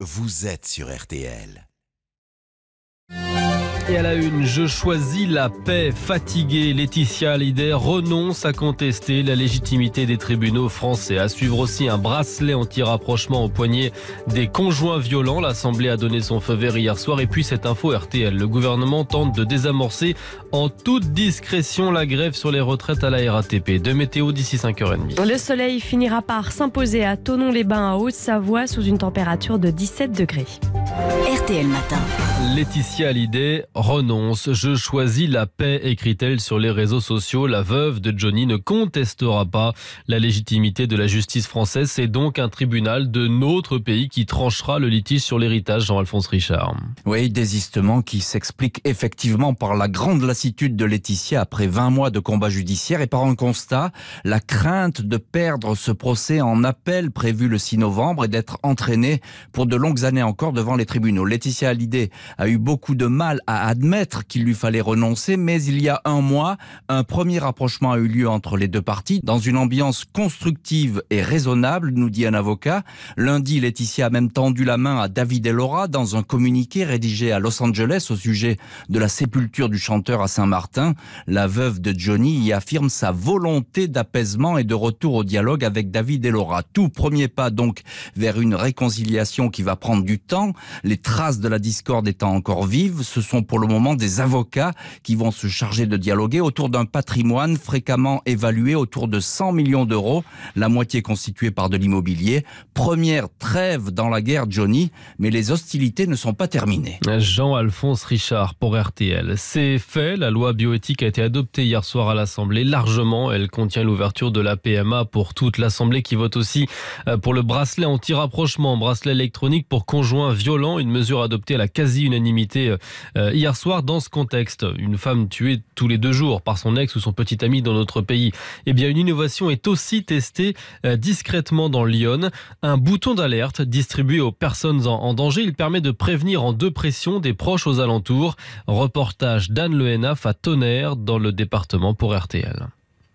Vous êtes sur RTL. Et à la une, je choisis la paix. Fatiguée, Laetitia Hallyday renonce à contester la légitimité des tribunaux français. À suivre aussi un bracelet anti-rapprochement au poignet des conjoints violents. L'Assemblée a donné son feu vert hier soir. Et puis cette info RTL. Le gouvernement tente de désamorcer en toute discrétion la grève sur les retraites à la RATP. De météo d'ici 5h30. Le soleil finira par s'imposer à Tonon-les-Bains, à Haute-Savoie, sous une température de 17 degrés. RTL Matin. Laetitia Hallyday renonce. Je choisis la paix, écrit-elle sur les réseaux sociaux. La veuve de Johnny ne contestera pas la légitimité de la justice française. C'est donc un tribunal de notre pays qui tranchera le litige sur l'héritage, Jean-Alphonse Richard. Oui, désistement qui s'explique effectivement par la grande lassitude de Laetitia après 20 mois de combat judiciaire et par un constat, la crainte de perdre ce procès en appel prévu le 6 novembre et d'être entraînée pour de longues années encore devant les tribunaux. Laetitia Hallyday a eu beaucoup de mal à admettre qu'il lui fallait renoncer, mais il y a un mois, un premier rapprochement a eu lieu entre les deux parties dans une ambiance constructive et raisonnable, nous dit un avocat. Lundi, Laetitia a même tendu la main à David Laura dans un communiqué rédigé à Los Angeles au sujet de la sépulture du chanteur à Saint-Martin. La veuve de Johnny y affirme sa volonté d'apaisement et de retour au dialogue avec David Laura. Tout premier pas donc vers une réconciliation qui va prendre du temps, les traces de la discorde étant encore vives, ce sont pour le moment des avocats qui vont se charger de dialoguer autour d'un patrimoine fréquemment évalué autour de 100 millions d'euros, la moitié constituée par de l'immobilier. Première trêve dans la guerre Johnny, mais les hostilités ne sont pas terminées. Jean-Alphonse Richard pour RTL. C'est fait, la loi bioéthique a été adoptée hier soir à l'Assemblée largement. Elle contient l'ouverture de la PMA pour toute l'Assemblée qui vote aussi euh, pour le bracelet anti-rapprochement, bracelet électronique pour conjoints violents une mesure adoptée à la quasi-unanimité euh, euh, hier soir dans ce contexte. Une femme tuée tous les deux jours par son ex ou son petit ami dans notre pays. Eh bien, une innovation est aussi testée euh, discrètement dans Lyon. Un bouton d'alerte distribué aux personnes en danger. Il permet de prévenir en deux pressions des proches aux alentours. Reportage d'Anne Lehenaf à Tonnerre dans le département pour RTL.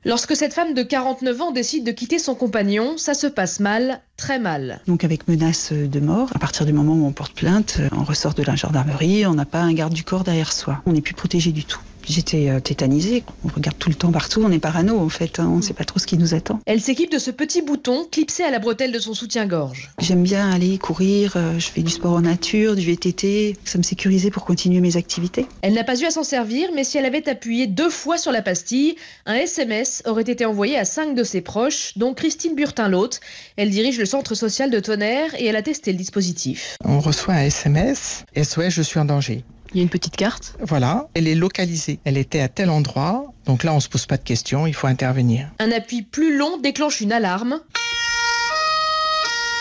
Lorsque cette femme de 49 ans décide de quitter son compagnon, ça se passe mal, très mal. Donc avec menace de mort, à partir du moment où on porte plainte, on ressort de la gendarmerie, on n'a pas un garde du corps derrière soi, on n'est plus protégé du tout. J'étais euh, tétanisée. On regarde tout le temps partout, on est parano en fait, hein. on ne sait pas trop ce qui nous attend. Elle s'équipe de ce petit bouton clipsé à la bretelle de son soutien-gorge. J'aime bien aller courir, euh, je fais du sport en nature, du VTT, ça me sécurisait pour continuer mes activités. Elle n'a pas eu à s'en servir, mais si elle avait appuyé deux fois sur la pastille, un SMS aurait été envoyé à cinq de ses proches, dont Christine Burtin l'hôte. Elle dirige le centre social de Tonnerre et elle a testé le dispositif. On reçoit un SMS, SOS, je suis en danger. Il y a une petite carte. Voilà, elle est localisée. Elle était à tel endroit. Donc là, on ne se pose pas de questions, il faut intervenir. Un appui plus long déclenche une alarme.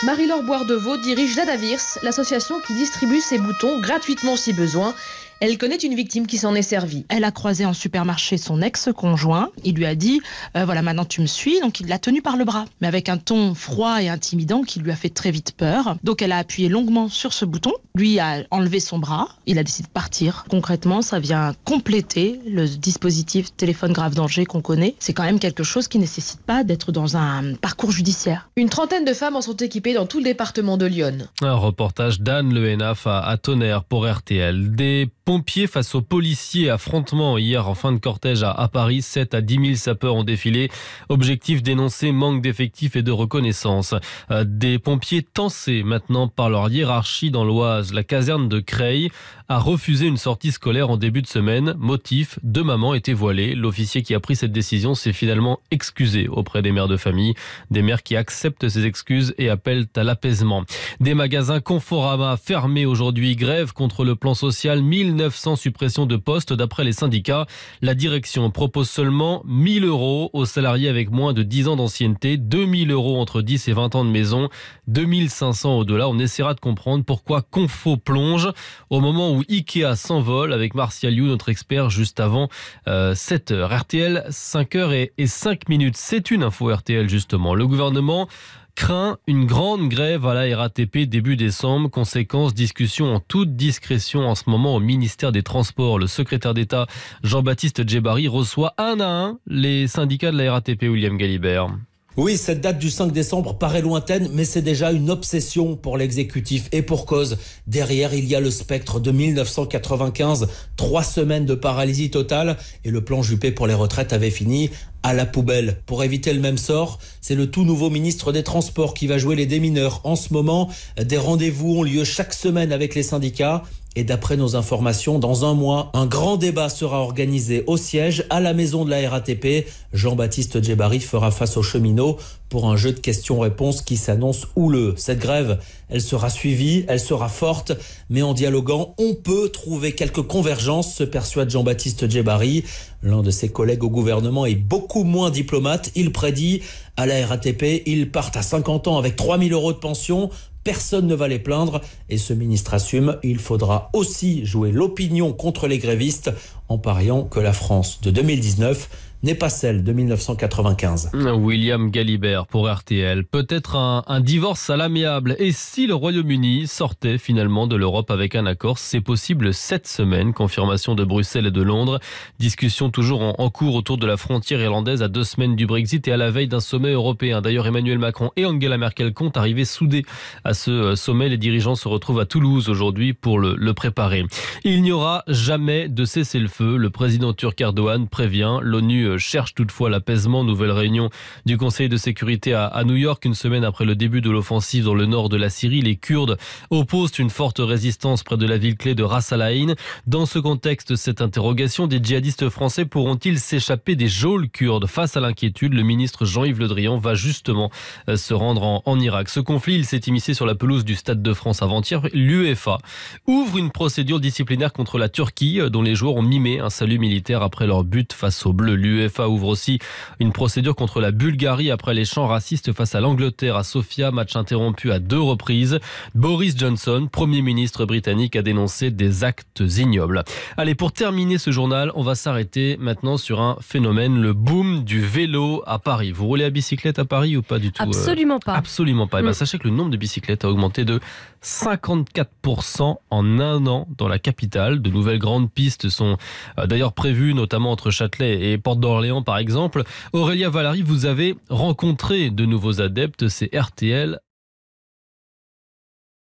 Marie-Laure deveau dirige l'ADAVIRS, l'association qui distribue ses boutons gratuitement si besoin. Elle connaît une victime qui s'en est servie. Elle a croisé en supermarché son ex-conjoint. Il lui a dit euh, Voilà, maintenant tu me suis. Donc il l'a tenue par le bras, mais avec un ton froid et intimidant qui lui a fait très vite peur. Donc elle a appuyé longuement sur ce bouton. Lui a enlevé son bras. Il a décidé de partir. Concrètement, ça vient compléter le dispositif téléphone grave danger qu'on connaît. C'est quand même quelque chose qui ne nécessite pas d'être dans un parcours judiciaire. Une trentaine de femmes en sont équipées dans tout le département de Lyon. Un reportage d'Anne Le Henaf à Tonnerre pour RTL pompiers face aux policiers. Affrontement hier en fin de cortège à, Paris. 7 à 10 000 sapeurs ont défilé. Objectif dénoncé manque d'effectifs et de reconnaissance. Euh, des pompiers tensés maintenant par leur hiérarchie dans l'Oise. La caserne de Creil a refusé une sortie scolaire en début de semaine. Motif, deux mamans étaient voilées. L'officier qui a pris cette décision s'est finalement excusé auprès des mères de famille, des mères qui acceptent ces excuses et appellent à l'apaisement. Des magasins Conforama fermés aujourd'hui, grève contre le plan social, 1900 suppressions de postes d'après les syndicats. La direction propose seulement 1000 euros aux salariés avec moins de 10 ans d'ancienneté, 2000 euros entre 10 et 20 ans de maison, 2500 au-delà. On essaiera de comprendre pourquoi Confo plonge au moment où Ikea s'envole avec Martial You, notre expert, juste avant 7h. RTL, 5h et, 5 minutes. C'est une info RTL, justement. Le gouvernement craint une grande grève à la RATP début décembre. Conséquence, discussion en toute discrétion en ce moment au ministère des Transports. Le secrétaire d'État Jean-Baptiste Djebari reçoit un à un les syndicats de la RATP, William Galibert. Oui, cette date du 5 décembre paraît lointaine, mais c'est déjà une obsession pour l'exécutif et pour cause. Derrière, il y a le spectre de 1995, trois semaines de paralysie totale et le plan Juppé pour les retraites avait fini à la poubelle. Pour éviter le même sort, c'est le tout nouveau ministre des Transports qui va jouer les démineurs. En ce moment, des rendez-vous ont lieu chaque semaine avec les syndicats. Et d'après nos informations, dans un mois, un grand débat sera organisé au siège à la maison de la RATP. Jean-Baptiste Djebari fera face aux cheminots pour un jeu de questions-réponses qui s'annonce houleux. Cette grève, elle sera suivie, elle sera forte, mais en dialoguant, on peut trouver quelques convergences, se persuade Jean-Baptiste Djebari. L'un de ses collègues au gouvernement est beaucoup moins diplomate. Il prédit à la RATP, ils partent à 50 ans avec 3000 euros de pension personne ne va les plaindre. Et ce ministre assume, il faudra aussi jouer l'opinion contre les grévistes en pariant que la France de 2019 n'est pas celle de 1995. Mm, William Galibert pour RTL. Peut-être un, divorce à l'amiable. Et si le Royaume-Uni sortait finalement de l'Europe avec un accord, c'est possible cette semaine. Confirmation de Bruxelles et de Londres. Discussion toujours en, cours autour de la frontière irlandaise à deux semaines du Brexit et à la veille d'un sommet européen. D'ailleurs, Emmanuel Macron et Angela Merkel comptent arriver soudés à ce euh, sommet. Les dirigeants se retrouvent à Toulouse aujourd'hui pour le, le préparer. Il n'y aura jamais de cessez-le-feu. Le président turc Erdogan prévient. L'ONU euh, cherche toutefois l'apaisement. Nouvelle réunion du Conseil de sécurité à New York une semaine après le début de l'offensive dans le nord de la Syrie. Les Kurdes opposent une forte résistance près de la ville clé de Ras Al Ain. Dans ce contexte, cette interrogation des djihadistes français pourront-ils s'échapper des geôles kurdes Face à l'inquiétude, le ministre Jean-Yves Le Drian va justement euh, se rendre en, en Irak. Ce conflit, il s'est immiscé sur la pelouse du Stade de France avant-hier. L'UEFA ouvre une procédure disciplinaire contre la Turquie, euh, dont les joueurs ont mimé un salut militaire après leur but face au Bleu l'UEFA ouvre aussi une procédure contre la Bulgarie après les chants racistes face à l'Angleterre à Sofia, match interrompu à deux reprises. Boris Johnson, Premier ministre britannique, a dénoncé des actes ignobles. Allez, pour terminer ce journal, on va s'arrêter maintenant sur un phénomène, le boom du vélo à Paris. Vous roulez à bicyclette à Paris ou pas du tout euh Absolument pas. Absolument pas. Eh ben, mm. sachez que le nombre de bicyclettes a augmenté de 54% en un an dans la capitale. De nouvelles grandes pistes sont euh, d'ailleurs prévues, notamment entre Châtelet et Porte d'Orléans par exemple. Aurélia Valary, vous avez rencontré de nouveaux adeptes, c'est RTL